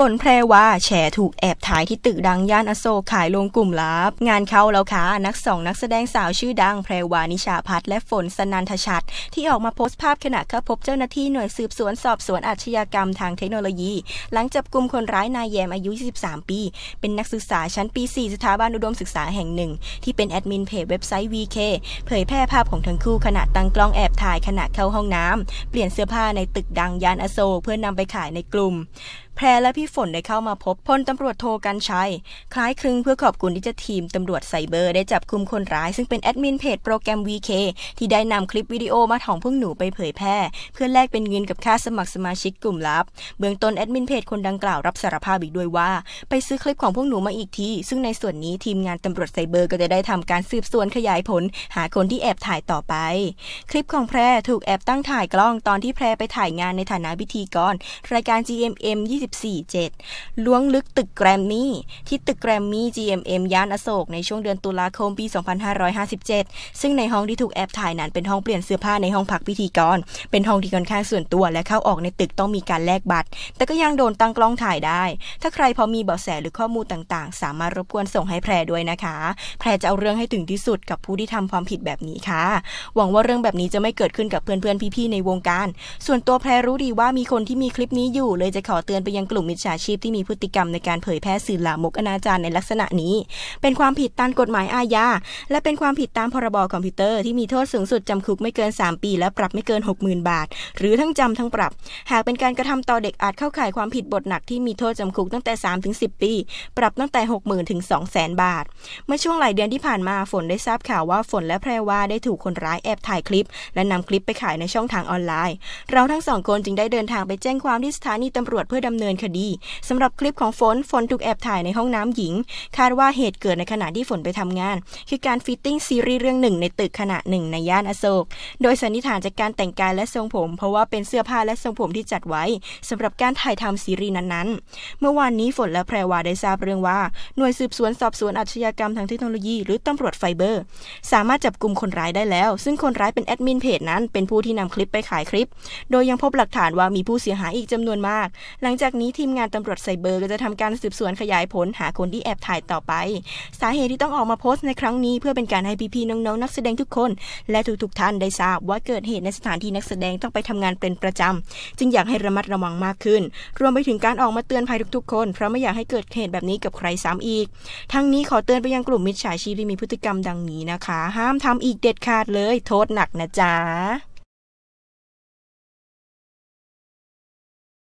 ฝนแพรว่าแฉถูกแอบถ่ายที่ตึกดังย่านอโศกขายลงกลุ่มลับ งานเข้าแล้วค่ะนักสองนักแสดงสาวชื่อดัง แพรวานิชาพัฒและฝนสนันทชัดที่ออกมาโพสต์ภาพขณะเข้าพบเจ้าหน้าที่หน่วยสืบสวนสอบสวนอาชญากรรมทางเทคโนโลยี หลังจับกลุ่มคนร้ายนายแยมอายุ 23 ปี เป็นนักศึกษาชั้น ปี 4 สถาบันอุดมศึกษาแห่งหนึ่ง ที่เป็นแอดมินเพจเว็บไซต์ VK เผยแพร่ภาพของทั้งคู่ขณะตั้งกล้องแอบถ่ายขณะเข้าห้องน้ำเปลี่ยนเสื้อผ้าในตึกดังย่านอโศกเพื่อนนำไปขายในกลุ่มแพรและพี่ฝนได้เข้ามาพบพลตำรวจโทกันชัยคล้ายครึงเพื่อขอบคุณที่จะทีมตำรวจไซเบอร์ได้จับคุมคนร้ายซึ่งเป็นแอดมินเพจโปรแกรม VK ที่ได้นำคลิปวิดีโอมาถ่องพวกหนูไปเผยแพร่ เพื่อแลกเป็นเงินกับค่าสมัครสมาชิกกลุ่มลับ เบื้องต้นแอดมินเพจคนดังกล่าวรับสารภาพอีกด้วยว่า ไปซื้อคลิปของพวกหนูมาอีกทีซึ่งในส่วนนี้ทีมงานตำรวจไซเบอร์ก็จะได้ทำการสืบสวนขยายผล หาคนที่แอบถ่ายต่อไป คลิปของแพรถูกแอบตั้งถ่ายกล้องตอนที่แพรไปถ่ายงานในฐานะพิธีกรรายการ GMM 20 24-7ล้วงลึกตึกแกรมมี่ที่ตึกแกรมมี่ GMM ย่านอโศก ในช่วงเดือนตุลาคมปี 2557 ซึ่งในห้องที่ถูกแอบถ่ายนั้นเป็นห้องเปลี่ยนเสื้อผ้าในห้องพักพิธีกร เป็นห้องที่ค่อนข้างส่วนตัว และเข้าออกในตึกต้องมีการแลกบัตร แต่ก็ยังโดนตั้งกล้องถ่ายได้ ถ้าใครพอมีเบาะแสหรือข้อมูลต่างๆ สามารถรบกวนส่งให้แพรด้วยนะคะ แพรจะเอาเรื่องให้ถึงที่สุดกับผู้ที่ทำความผิดแบบนี้ค่ะ หวังว่าเรื่องแบบนี้จะไม่เกิดขึ้นกับเพื่อนๆ พี่ๆ ในวงการ ส่วนตัวแพรรู้ดีว่ามีคนที่มีคลิปนี้อยู่ เลยจะขอเตือนไปยังกลุ่มมิจฉาชีพที่มีพฤติกรรมในการเผยแพร่สื่อลามกอนาจารในลักษณะนี้ เป็นความผิดตามกฎหมายอาญาและเป็นความผิดตามพรบคอมพิวเตอร์ ที่มีโทษสูงสุดจำคุกไม่เกิน 3 ปี และปรับไม่เกิน 60,000 บาท หรือทั้งจำทั้งปรับ หากเป็นการกระทำต่อเด็กอาจเข้าข่ายความผิดบทหนักที่มีโทษจำคุกตั้งแต่3-10 ปีปรับตั้งแต่ 60,000ถึง200,000 บาท เมื่อช่วงหลายเดือนที่ผ่านมาฝนได้ทราบข่าวว่าฝนและแพรวาได้ถูกคนร้ายแอบถ่ายคลิป และนำคลิปไปขายในช่องทางออนไลน์ เราทั้งสองคนจึงได้เดินทางไปแจ้งความที่สถานีตำรวจเพื่อดำเนนินคดีสำหรับคลิปของฝนฝนถูกแอบถ่ายในห้องน้ำหญิง คาดว่าเหตุเกิดในขณะที่ฝนไปทำงาน คือการฟิตติ้งซีรีส์เรื่องหนึ่ง ในตึกขณะหนึ่งในย่านอโศก โดยสันนิษฐานจากการแต่งกายและทรงผม เพราะว่าเป็นเสื้อผ้าและทรงผมที่จัดไว้ สำหรับการถ่ายทำซีรีส์นั้นๆเมื่อวานนี้ฝนและแพรวาได้ทราบเรื่องว่าหน่วยสืบสวนสอบสวนอาชญากรรมทางเทคโนโลยีหรือตำรวจไฟเบอร์ สามารถจับกลุ่มคนร้ายได้แล้ว ซึ่งคนร้ายเป็นแอดมินเพจนั้น เป็นผู้ที่นำคลิปไปขายคลิป โดยยังพบหลักฐานว่ามีผู้เสียหายอีกจำนวนมาก หลังจากนี้ทีมงานตำรวจไซเบอร์ก็จะทำการสืบสวนขยายผลหาคนที่แอบถ่ายต่อไป สาเหตุที่ต้องออกมาโพสต์ในครั้งนี้เพื่อเป็นการให้พี่ๆน้อง ๆ นักแสดงทุกคน และทุกๆท่านได้ทราบว่าเกิดเหตุในสถานที่นักแสดงต้องไปทำงานเป็นประจำ จึงอยากให้ระมัดระวังมากขึ้น รวมไปถึงการออกมาเตือนภัยทุกๆคนเพราะไม่อยากให้เกิดเหตุแบบนี้กับใครซ้ำอีก ทั้งนี้ขอเตือนไปยังกลุ่มมิจฉาชีพที่มีพฤติกรรมดังนี้นะคะ ห้ามทำอีกเด็ดขาดเลย โทษหนักนะจ๊ะ